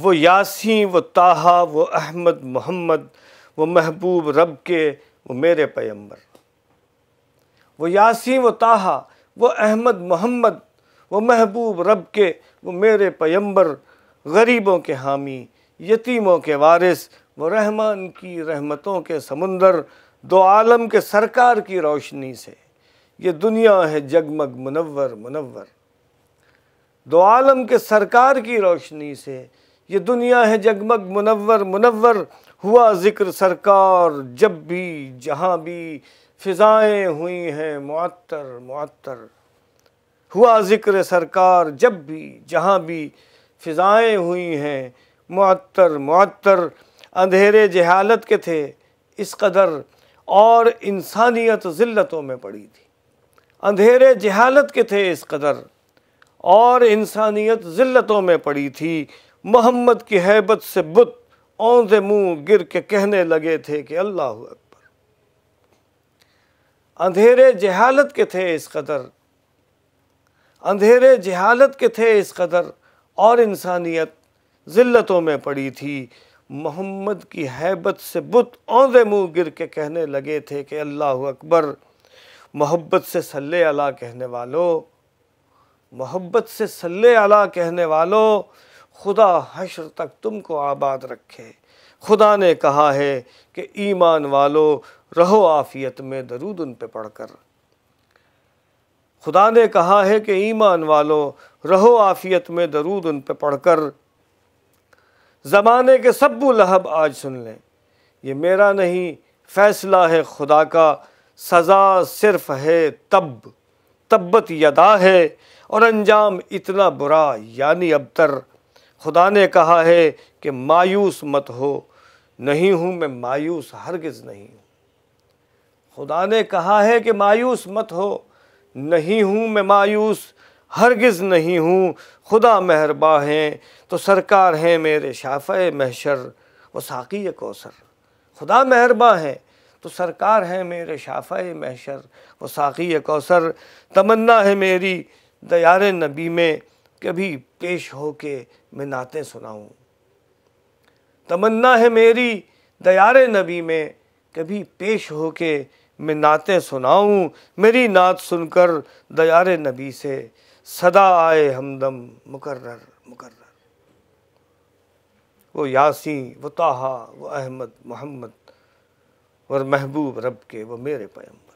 वो यासी व ताहा व अहमद मोहम्मद व महबूब रब के वो मेरे पैम्बर वो यासी व ताहा व अहमद मोहम्मद वो महबूब रब के वो मेरे पैम्बर गरीबों के हामी यतीमों के वारिस व रहमान की रहमतों के समुंदर दो आलम के सरकार की रोशनी से ये दुनिया है जगमग मुनवर मुनवर दो आलम के सरकार की रोशनी से ये दुनिया है जगमग मुनवर मुनवर हुआ ज़िक्र सरकार जब भी जहाँ भी फिजाएं हुई हैं मअतर मअतर हुआ ज़िक्र सरकार जब भी जहाँ भी फिजाएं हुई हैं मअतर मअतर अंधेरे जहालत के थे इस कदर और इंसानियत ज़िल्लतों में पड़ी थी अंधेरे जहालत के थे इस कदर और इंसानियत ज़िल्लतों में पड़ी थी मोहम्मद की हैबत से बुत औंधे मुंह गिर के कहने लगे थे कि अल्लाह अकबर अंधेरे जहालत के थे इस कदर अंधेरे जहालत के थे इस कदर और इंसानियत ज़िल्लतों में पड़ी थी मोहम्मद की हैबत से बुत औंधे मुंह गिर के कहने लगे थे कि अल्लाह अकबर मोहब्बत से सल्ले अला कहने वालों मोहब्बत से सल्ले अला कहने वालों खुदा हशर तक तुमको आबाद रखे खुदा ने कहा है कि ईमान वालों रहो आफियत में दरूद उन पे पढ़कर खुदा ने कहा है कि ईमान वालों रहो आफियत में दरूद उन पे पढ़कर ज़माने के सब लहब आज सुन लें ये मेरा नहीं फ़ैसला है खुदा का सज़ा सिर्फ है तब तब्बत यदा है और अंजाम इतना बुरा यानी अबतर खुदा ने कहा है कि मायूस मत हो नहीं हूँ मैं मायूस हरगिज़ नहीं हूँ खुदा ने कहा है कि मायूस मत हो नहीं हूँ मैं मायूस हरगिज़ नहीं हूँ खुदा मेहरबा हैं तो सरकार हैं मेरे शाफ़ महशर व साकी कौसर खुदा मेहरबा हैं तो सरकार हैं मेरे शाफ़ महशर व साकी कौसर तमन्ना है मेरी दयार नबी में कभी पेश हो के मैं नातें सुनाऊं तमन्ना है मेरी दयार नबी में कभी पेश हो के मैं नातें सुनाऊं मेरी नात सुनकर दयार नबी से सदा आए हमदम मुकर्र मुकर्र वो यासी वो ताहा वो अहमद मोहम्मद और महबूब रब के वो मेरे पैम्बर